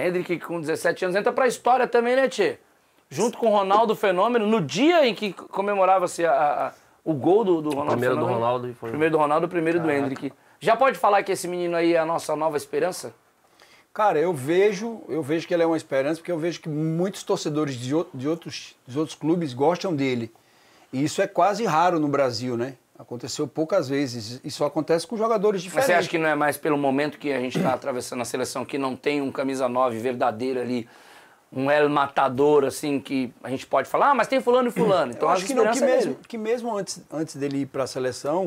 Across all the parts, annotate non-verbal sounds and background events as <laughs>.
Hendrick, com 17 anos, entra para a história também, né, Tchê? Junto com o Ronaldo Fenômeno, no dia em que comemorava-se o gol do, do Ronaldo. primeiro Fenômeno, do Ronaldo. Foi... Primeiro do Ronaldo, primeiro Caraca. do Hendrick. Já pode falar que esse menino aí é a nossa nova esperança? Cara, eu vejo, eu vejo que ele é uma esperança, porque eu vejo que muitos torcedores de, outros, de outros clubes gostam dele. E isso é quase raro no Brasil, né? Aconteceu poucas vezes. Isso acontece com jogadores diferentes. Mas você acha que não é mais pelo momento que a gente está <clears throat> atravessando a seleção que não tem um camisa 9 verdadeiro ali, um El Matador, assim, que a gente pode falar, ah, mas tem fulano e fulano. Então, Eu acho que não, que é mesmo, é que mesmo antes, antes dele ir para a seleção,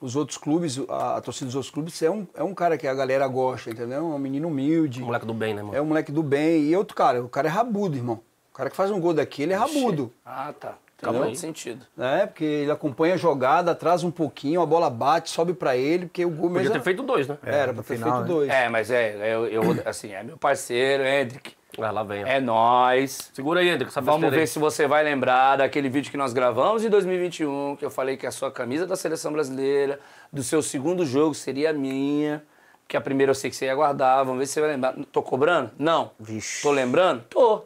os outros clubes, a, a, torcida dos outros clubes, é um, é um cara que a galera gosta, entendeu? É um menino humilde. Um moleque do bem, né, irmão É um moleque do bem. E outro cara, o cara é rabudo, irmão. O cara que faz um gol daqui, ele é rabudo. Ixi. Ah, tá. Faz muito sentido. Né? Porque ele acompanha a jogada, atrasa um pouquinho, a bola bate, sobe para ele, porque o Gomes. Podia ter feito dois, né? É, era pra ter final, feito né? dois. É, mas é, é eu, eu, <clears throat> assim, é meu parceiro, Hendrick. Ah, lá vem. Ó. É nós. Segura aí, Hendrick. Vamos ver aí. se você vai lembrar daquele vídeo que nós gravamos de 2021, que eu falei que a sua camisa da seleção brasileira, do seu segundo jogo, seria a minha que a primeira eu sei que você ia guardar, vamos ver se você vai lembrar. Tô cobrando? Não. Vixe. Tô lembrando? Tô.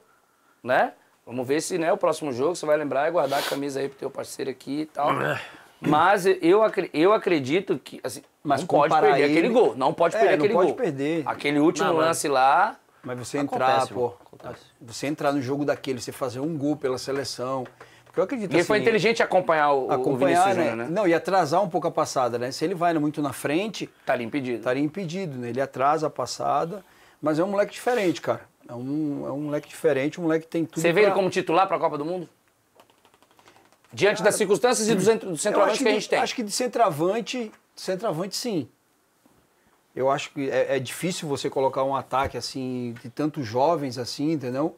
Né? Vamos ver se né, o próximo jogo você vai lembrar e guardar a camisa aí pro teu parceiro aqui e tal. É. Mas eu, eu acredito que. Assim, mas não pode perder ele. aquele gol. Não pode é, perder não aquele pode gol. perder. Aquele último não, lance lá. Mas você entrar, acontece, pô. Você entrar no jogo daquele, você fazer um gol pela seleção. Porque eu acredito e ele assim, foi inteligente acompanhar o, acompanhar, o né? Júnior, né? Não, e atrasar um pouco a passada, né? Se ele vai muito na frente. Estaria tá impedido. Estaria tá impedido, né? Ele atrasa a passada. Mas é um moleque diferente, cara. É um, é um leque diferente, um leque que tem tudo. Você vê pra... ele como titular para a Copa do Mundo? Diante Cara, das circunstâncias e do, centro, do centroavante que, a gente de, tem. Acho que de centroavante, centroavante sim. Eu acho que é, é, difícil você colocar um ataque assim, de tantos jovens assim, entendeu?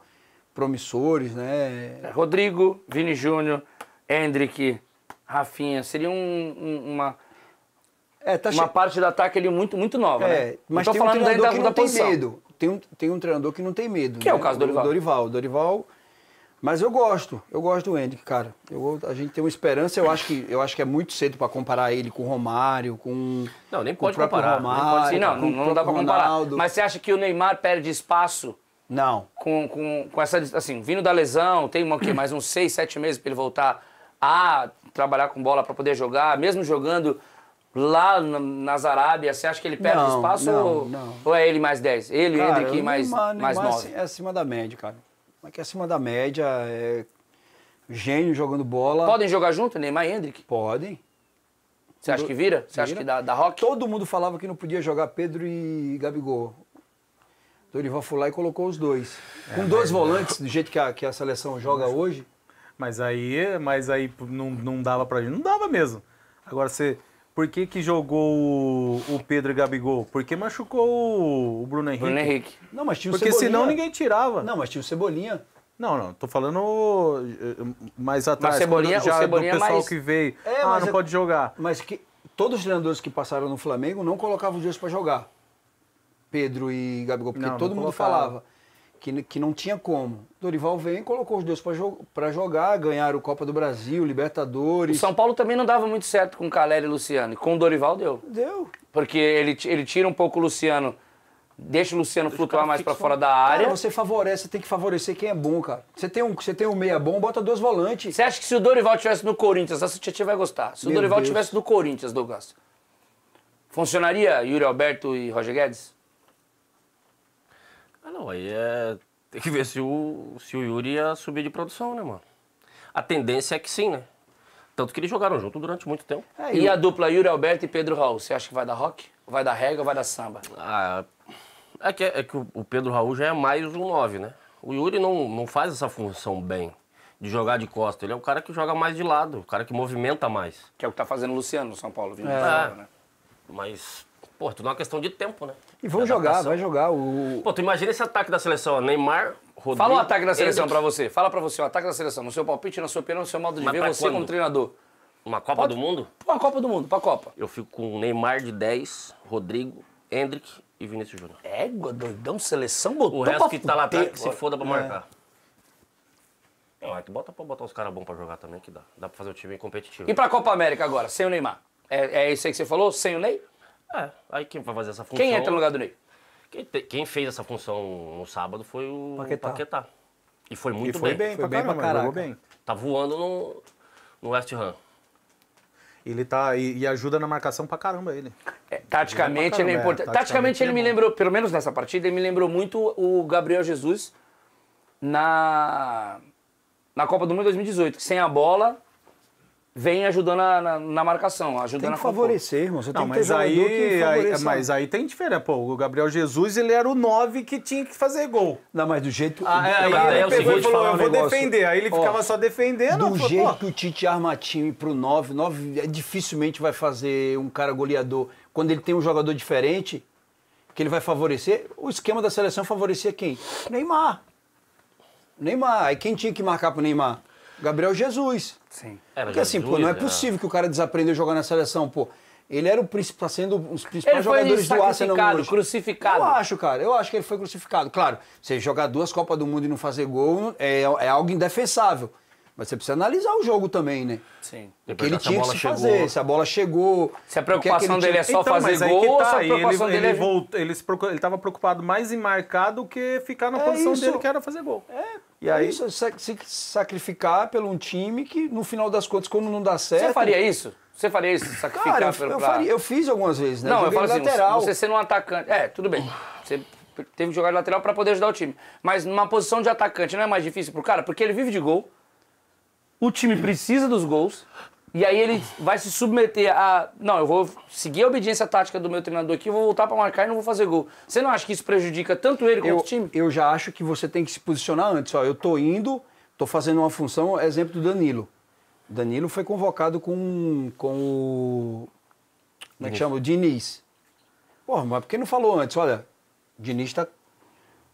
Promissores, né? Rodrigo, Vini Júnior, Hendrick, Rafinha. Seria um, um, uma, é, tá uma che... parte do ataque ali muito, muito nova, é, né? Mas Não tô falando um da, da, da posição. Medo tem um, tem um treinador que não tem medo. Que né? é o né? caso do Dorival. Dorival. Dorival. Mas eu gosto, eu gosto do Hendrick, cara. Eu, a gente tem uma esperança, eu acho que, eu acho que é muito cedo para comparar ele com o Romário, com. Não, nem pode comparar. Romário, nem pode não, não, não dá para comparar. Mas você acha que o Neymar perde espaço? Não. Com, com, com essa. Assim, vindo da lesão, tem uma, que, mais uns seis, sete meses para ele voltar a trabalhar com bola, para poder jogar, mesmo jogando lá na, nas Arábias, você acha que ele perde não, espaço não, ou, não. ou, é ele mais 10? Ele, cara, Hendrick, mais, mais 9? Assim, é acima da média, cara. Mas é que é acima da média, é gênio jogando bola. Podem jogar junto, Neymar e Hendrick? Podem. Você acha que vira? Você acha que dá, dá rock? Todo mundo falava que não podia jogar Pedro e Gabigol. Dorival foi lá e colocou os dois. É, Com dois é. volantes, do jeito que a, que a seleção joga hoje. Mas aí, mas aí não, não dava pra gente. Não dava mesmo. Agora você. Por que, que jogou o Pedro e Gabigol? Porque machucou o Bruno Henrique. Bruno Henrique. Não, mas tinha o Porque Cebolinha. senão ninguém tirava. Não, mas tinha o Cebolinha. Não, não, tô falando eh, mais atrás. Mas Cebolinha- já o Cebolinha do é pessoal mais- que veio. É, ah, não é- pode jogar. Mas que todos os treinadores que passaram no Flamengo não colocavam os dois para jogar. Pedro e Gabigol, porque Não, não todo mundo colocava. falava que, que não tinha como. Dorival vem, colocou os dois para jo jogar, ganharam o Copa do Brasil, Libertadores. O São Paulo também não dava muito certo com Caleri e Luciano, e com o Dorival deu. Deu. Porque ele, ele tira um pouco o Luciano, deixa o Luciano flutuar mais para fora né? da área. Cara, você favorece, tem que favorecer quem é bom, cara. Você tem um, você tem um meia bom, bota dois volantes. Você acha que se o Dorival tivesse no Corinthians, essa tia vai gostar. Se Meu o Dorival Deus. tivesse no Corinthians, Douglas, funcionaria Yuri Alberto e Roger Guedes? Ah, não, aí é. Tem que ver se o, se o Yuri ia subir de produção, né, mano? A tendência é que sim, né? Tanto que eles jogaram junto durante muito tempo. É, e eu... a dupla Yuri Alberto e Pedro Raul, você acha que vai dar rock? Vai dar regga ou vai dar samba? Ah, é que, é que o Pedro Raul já é mais um 9, né? O Yuri não, não faz essa função bem de jogar de costa. Ele é o cara que joga mais de lado, o cara que movimenta mais. Que é o que tá fazendo o Luciano no São Paulo, vindo é. Paulo, né? Mas Pô, tudo é uma questão de tempo, né? E vão jogar, vai jogar. O... Pô, tu imagina esse ataque da seleção, Neymar, Rodrigo... Fala o um ataque da seleção pra você. Fala pra você, o um ataque da seleção. No seu palpite, na sua opinião, no seu modo de Mas ver, você quando? como treinador. Uma Copa Pode... do Mundo? Uma Copa do Mundo, pra Copa. Eu fico com Neymar de 10, Rodrigo, Hendrick e Vinícius Júnior. Égua, doidão, seleção botou O resto que tá lá atrás que se foda pra é. marcar. Não, é que bota pra botar os caras bons pra jogar também, que dá. Dá pra fazer o time competitivo. E pra Copa América agora, sem o Neymar? É, é isso aí que você falou? Sem o Ney? É, aí quem vai fazer essa função... Quem entra no lugar do Ney? Quem, te... quem fez essa função no sábado foi o Paquetá. Paquetá. E foi muito e foi bem. bem foi bem pra caramba, bem. Tá voando no, no West Ham. Ele tá. E, e, ajuda na marcação pra caramba ele. É, taticamente caramba, ele é importante. É, taticamente, taticamente, ele, me é lembrou, pelo menos nessa partida, ele me lembrou muito o Gabriel Jesus na, na Copa do Mundo 2018, que sem a bola vem ajudando na, na, na marcação, ajudando tem que favorecer, irmão. Você não, tem que mas aí, aí, mas aí tem diferença. Pô, o Gabriel Jesus, ele era o 9 que tinha que fazer gol. Não, mas do jeito... Ah, é, aí cara, ele é pegou e falou, eu vou defender. Aí ele ficava só defendendo. Do falou, jeito que o Tite arma time pro 9, 9 é dificilmente vai fazer um cara goleador. Quando ele tem um jogador diferente, que ele vai favorecer, o esquema da seleção favorecia quem? Neymar. Neymar. Aí quem tinha que marcar pro Neymar? Gabriel Jesus. Sim. Era Porque assim, Jesus, pô, não é, é possível que o cara desaprendeu a jogar na seleção, pô. Ele era o principal, tá sendo um dos principais ele jogadores do Arsenal hoje. crucificado. Eu acho, cara. Eu acho que ele foi crucificado. Claro, você jogar duas Copas do Mundo e não fazer gol é, é algo indefensável. Mas você precisa analisar o jogo também, né? Sim. O que ele tinha que se chegou. fazer, se a bola chegou. Se a preocupação que é que dele é só então, fazer gol, tá, se a preocupação ele, dele ele é... Voltou, ele estava preocupado mais em marcar do que ficar na é posição isso. dele, que era fazer gol. É, e aí você se sacrificar pelo um time que, no final das contas, quando não dá certo. Você faria isso? Você faria isso? Sacrificar cara, pelo eu, faria, eu fiz algumas vezes, né? Não, Joguei eu falo assim, lateral. você sendo um atacante. É, tudo bem. Você teve que jogar de lateral para poder ajudar o time. Mas numa posição de atacante não é mais difícil pro cara? Porque ele vive de gol. O time precisa dos gols. E aí ele vai se submeter a. Não, eu vou seguir a obediência tática do meu treinador aqui, vou voltar para marcar e não vou fazer gol. Você não acha que isso prejudica tanto ele quanto eu, o time? Eu já acho que você tem que se posicionar antes. Ó, eu tô indo, tô fazendo uma função, exemplo do Danilo. Danilo foi convocado com, com o. Como é que chama? O Diniz. Porra, mas por que não falou antes? Olha, o Diniz tá.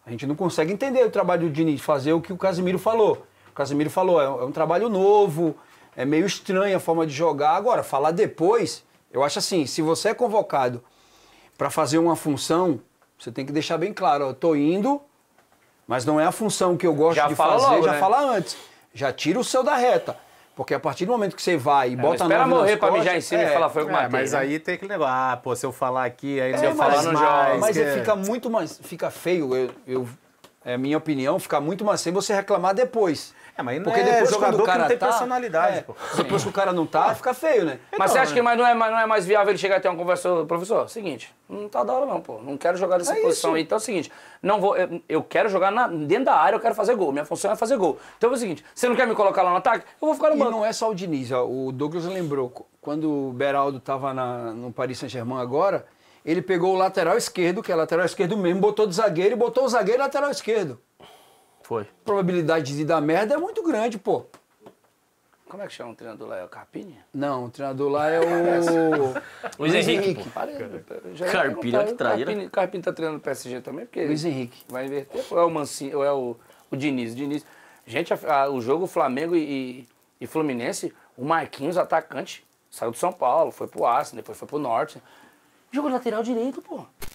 A gente não consegue entender o trabalho do Diniz, fazer o que o Casimiro falou. O Casimiro falou, é um, é um trabalho novo é meio estranha a forma de jogar. Agora, falar depois, eu acho assim, se você é convocado para fazer uma função, você tem que deixar bem claro, ó, eu tô indo, mas não é a função que eu gosto já de fazer, logo, já né? fala antes. Já tira o seu da reta. Porque a partir do momento que você vai e é, bota a Espera morrer para mijar em cima é, e falar foi o é, Mas né? aí tem que levar, ah, pô, se eu falar aqui, aí é, se eu falar não jogo. É, mas que... fica muito mais, fica feio, eu, eu, é minha opinião, fica muito mais sem você reclamar depois. É, mas Porque é depois o jogador o cara que não tem tá, personalidade, é, Depois que o cara não tá, fica feio, né? Então, mas você acha né? que mas não, é, não é mais viável ele chegar e ter uma conversa, professor, seguinte, não tá da hora não, pô. Não quero jogar nessa é posição isso. aí. Então é o seguinte, não vou, eu, eu quero jogar na, dentro da área, eu quero fazer gol. Minha função é fazer gol. Então é o seguinte, você não quer me colocar lá no ataque? Eu vou ficar no banco. E não é só o Diniz, ó, o Douglas lembrou, quando o Beraldo tava na, no Paris Saint-Germain agora, ele pegou o lateral esquerdo, que é lateral esquerdo mesmo, botou de zagueiro e botou o zagueiro lateral esquerdo. Foi. A probabilidade de dar merda é muito grande, pô. Como é que chama o treinador lá? É o Carpini? Não, o treinador lá é o. <laughs> É assim. Luiz Henrique. Henrique. Carpini, que traíra. Carpini, Carpini tá treinando o PSG também, porque. Luiz Henrique. Vai inverter. Ou é o Mancinho, ou é o, o Diniz. Diniz. Gente, a, a, o jogo Flamengo e, e Fluminense, o Marquinhos, atacante, saiu do São Paulo, foi pro Arsenal, depois foi pro Norte. Jogo lateral direito, pô.